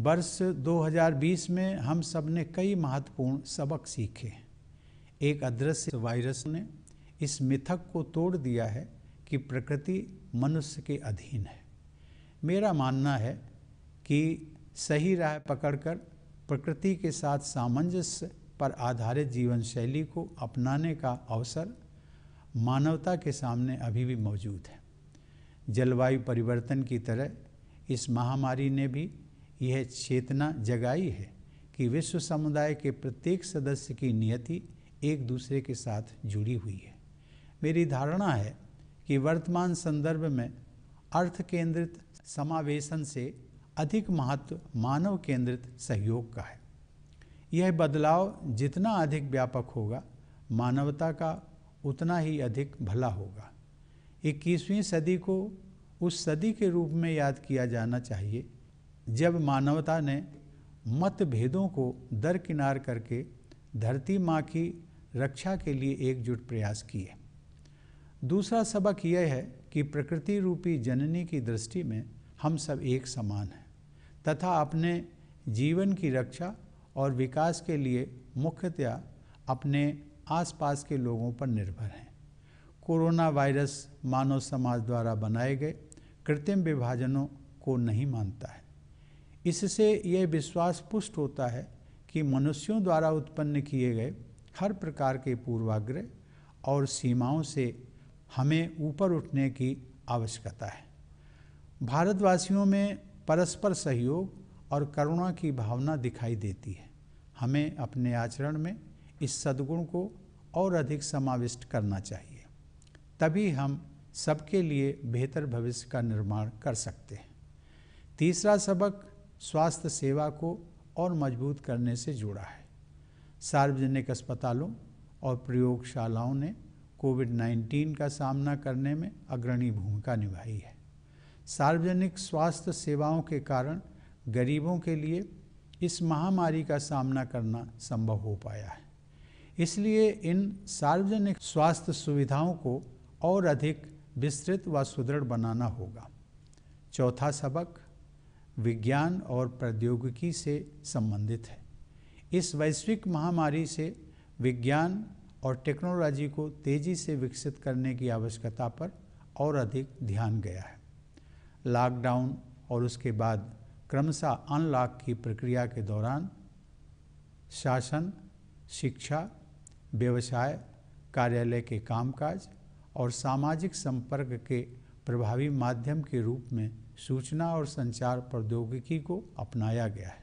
वर्ष 2020 में हम सब ने कई महत्वपूर्ण सबक सीखे एक अदृश्य वायरस ने इस मिथक को तोड़ दिया है कि प्रकृति मनुष्य के अधीन है मेरा मानना है कि सही राय पकड़कर प्रकृति के साथ सामंजस्य पर आधारित जीवन शैली को अपनाने का अवसर मानवता के सामने अभी भी मौजूद है जलवायु परिवर्तन की तरह इस महामारी ने भी यह चेतना जगाई है कि विश्व समुदाय के प्रत्येक सदस्य की नियति एक दूसरे के साथ जुड़ी हुई है मेरी धारणा है कि वर्तमान संदर्भ में अर्थ केंद्रित समावेशन से अधिक महत्व मानव केंद्रित सहयोग का है यह बदलाव जितना अधिक व्यापक होगा मानवता का उतना ही अधिक भला होगा 21वीं सदी को उस सदी के रूप में याद किया जाना चाहिए जब मानवता ने मतभेदों को दरकिनार करके धरती माँ की रक्षा के लिए एकजुट प्रयास किए दूसरा सबक यह है कि प्रकृति रूपी जननी की दृष्टि में हम सब एक समान हैं तथा अपने जीवन की रक्षा और विकास के लिए मुख्यतया अपने आसपास के लोगों पर निर्भर हैं कोरोना वायरस मानव समाज द्वारा बनाए गए कृत्रिम विभाजनों को नहीं मानता है इससे यह विश्वास पुष्ट होता है कि मनुष्यों द्वारा उत्पन्न किए गए हर प्रकार के पूर्वाग्रह और सीमाओं से हमें ऊपर उठने की आवश्यकता है भारतवासियों में परस्पर सहयोग और करुणा की भावना दिखाई देती है हमें अपने आचरण में इस सद्गुण को और अधिक समाविष्ट करना चाहिए तभी हम सबके लिए बेहतर भविष्य का निर्माण कर सकते हैं तीसरा सबक स्वास्थ्य सेवा को और मजबूत करने से जुड़ा है सार्वजनिक अस्पतालों और प्रयोगशालाओं ने कोविड 19 का सामना करने में अग्रणी भूमिका निभाई है सार्वजनिक स्वास्थ्य सेवाओं के कारण गरीबों के लिए इस महामारी का सामना करना संभव हो पाया है इसलिए इन सार्वजनिक स्वास्थ्य सुविधाओं को और अधिक विस्तृत व सुदृढ़ बनाना होगा चौथा सबक विज्ञान और प्रौद्योगिकी से संबंधित है इस वैश्विक महामारी से विज्ञान और टेक्नोलॉजी को तेज़ी से विकसित करने की आवश्यकता पर और अधिक ध्यान गया है लॉकडाउन और उसके बाद क्रमशः अनलॉक की प्रक्रिया के दौरान शासन शिक्षा व्यवसाय कार्यालय के कामकाज और सामाजिक संपर्क के प्रभावी माध्यम के रूप में सूचना और संचार प्रौद्योगिकी को अपनाया गया है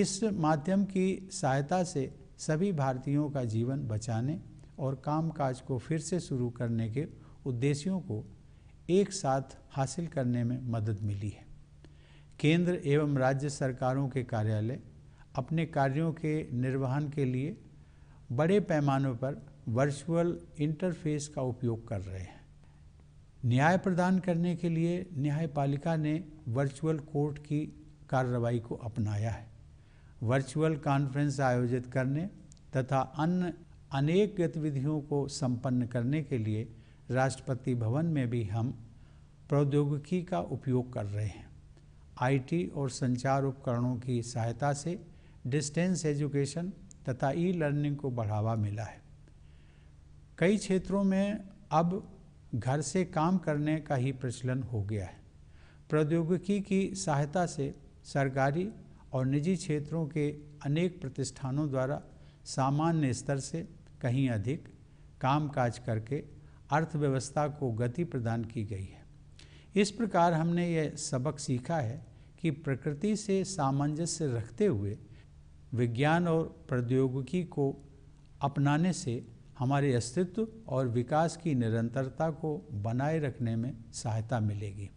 इस माध्यम की सहायता से सभी भारतीयों का जीवन बचाने और कामकाज को फिर से शुरू करने के उद्देश्यों को एक साथ हासिल करने में मदद मिली है केंद्र एवं राज्य सरकारों के कार्यालय अपने कार्यों के निर्वहन के लिए बड़े पैमाने पर वर्चुअल इंटरफेस का उपयोग कर रहे हैं न्याय प्रदान करने के लिए न्यायपालिका ने वर्चुअल कोर्ट की कार्रवाई को अपनाया है वर्चुअल कॉन्फ्रेंस आयोजित करने तथा अन्य अनेक गतिविधियों को संपन्न करने के लिए राष्ट्रपति भवन में भी हम प्रौद्योगिकी का उपयोग कर रहे हैं आईटी और संचार उपकरणों की सहायता से डिस्टेंस एजुकेशन तथा ई लर्निंग को बढ़ावा मिला है कई क्षेत्रों में अब घर से काम करने का ही प्रचलन हो गया है प्रौद्योगिकी की सहायता से सरकारी और निजी क्षेत्रों के अनेक प्रतिष्ठानों द्वारा सामान्य स्तर से कहीं अधिक कामकाज करके अर्थव्यवस्था को गति प्रदान की गई है इस प्रकार हमने यह सबक सीखा है कि प्रकृति से सामंजस्य रखते हुए विज्ञान और प्रौद्योगिकी को अपनाने से हमारे अस्तित्व और विकास की निरंतरता को बनाए रखने में सहायता मिलेगी